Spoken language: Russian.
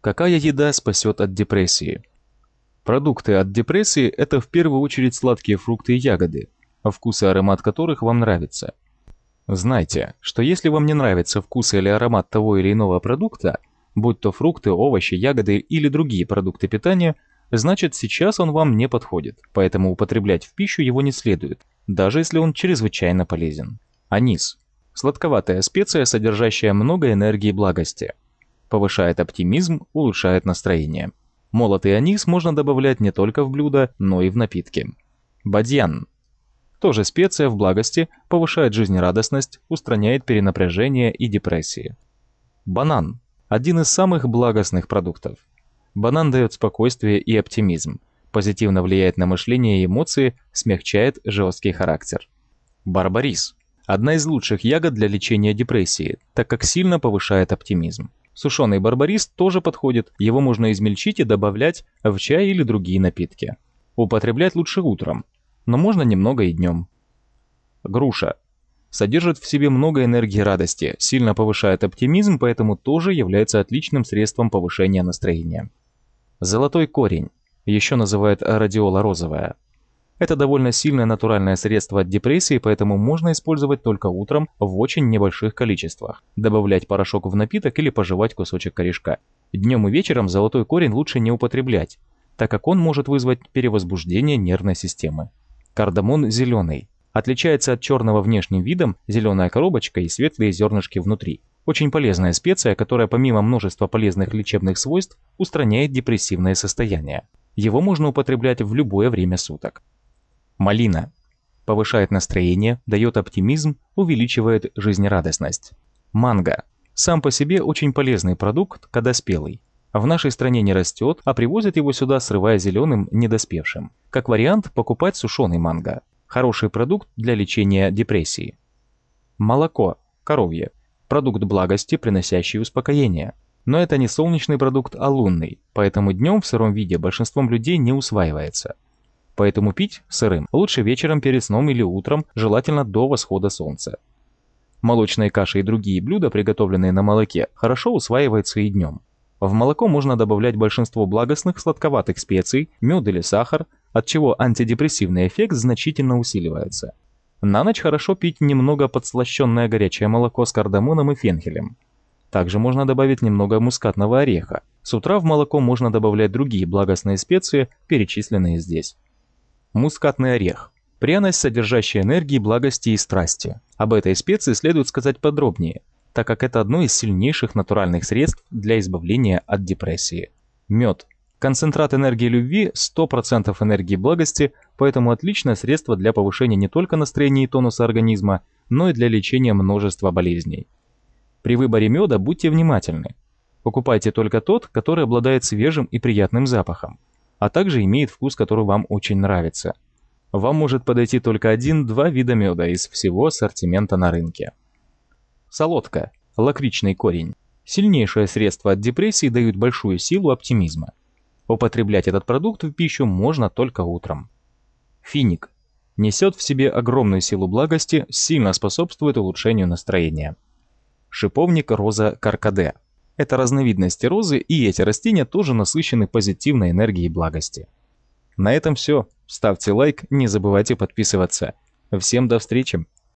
Какая еда спасет от депрессии? Продукты от депрессии – это в первую очередь сладкие фрукты и ягоды, а вкус и аромат которых вам нравится. Знайте, что если вам не нравится вкус или аромат того или иного продукта, будь то фрукты, овощи, ягоды или другие продукты питания, значит сейчас он вам не подходит, поэтому употреблять в пищу его не следует, даже если он чрезвычайно полезен. Анис – сладковатая специя, содержащая много энергии и благости – повышает оптимизм, улучшает настроение. Молотый анис можно добавлять не только в блюда, но и в напитки. Бадьян. Тоже специя в благости, повышает жизнерадостность, устраняет перенапряжение и депрессии. Банан. Один из самых благостных продуктов. Банан дает спокойствие и оптимизм, позитивно влияет на мышление и эмоции, смягчает жесткий характер. Барбарис. Одна из лучших ягод для лечения депрессии, так как сильно повышает оптимизм. Сушеный барбарис тоже подходит, его можно измельчить и добавлять в чай или другие напитки. Употреблять лучше утром, но можно немного и днем. Груша. Содержит в себе много энергии радости, сильно повышает оптимизм, поэтому тоже является отличным средством повышения настроения. Золотой корень. Еще называют радиола розовая. Это довольно сильное натуральное средство от депрессии, поэтому можно использовать только утром в очень небольших количествах. Добавлять порошок в напиток или пожевать кусочек корешка. Днем и вечером золотой корень лучше не употреблять, так как он может вызвать перевозбуждение нервной системы. Кардамон зеленый. Отличается от черного внешним видом, зеленая коробочка и светлые зернышки внутри. Очень полезная специя, которая помимо множества полезных лечебных свойств, устраняет депрессивное состояние. Его можно употреблять в любое время суток. Малина. Повышает настроение, дает оптимизм, увеличивает жизнерадостность. Манго. Сам по себе очень полезный продукт, когда спелый. В нашей стране не растет, а привозят его сюда, срывая зеленым, недоспевшим. Как вариант, покупать сушеный манго. Хороший продукт для лечения депрессии. Молоко. Коровье. Продукт благости, приносящий успокоение. Но это не солнечный продукт, а лунный, поэтому днем в сыром виде большинством людей не усваивается поэтому пить сырым лучше вечером перед сном или утром, желательно до восхода солнца. Молочные каши и другие блюда, приготовленные на молоке, хорошо усваиваются и днем. В молоко можно добавлять большинство благостных сладковатых специй, мед или сахар, от чего антидепрессивный эффект значительно усиливается. На ночь хорошо пить немного подслащенное горячее молоко с кардамоном и фенхелем. Также можно добавить немного мускатного ореха. С утра в молоко можно добавлять другие благостные специи, перечисленные здесь. Мускатный орех. Пряность, содержащая энергии, благости и страсти. Об этой специи следует сказать подробнее, так как это одно из сильнейших натуральных средств для избавления от депрессии. Мед. Концентрат энергии любви 100% энергии благости, поэтому отличное средство для повышения не только настроения и тонуса организма, но и для лечения множества болезней. При выборе меда будьте внимательны. Покупайте только тот, который обладает свежим и приятным запахом а также имеет вкус, который вам очень нравится. Вам может подойти только один-два вида меда из всего ассортимента на рынке. Солодка. Лакричный корень. Сильнейшее средство от депрессии дают большую силу оптимизма. Употреблять этот продукт в пищу можно только утром. Финик. Несет в себе огромную силу благости, сильно способствует улучшению настроения. Шиповник роза каркаде. Это разновидности розы, и эти растения тоже насыщены позитивной энергией и благости. На этом все. Ставьте лайк, не забывайте подписываться. Всем до встречи!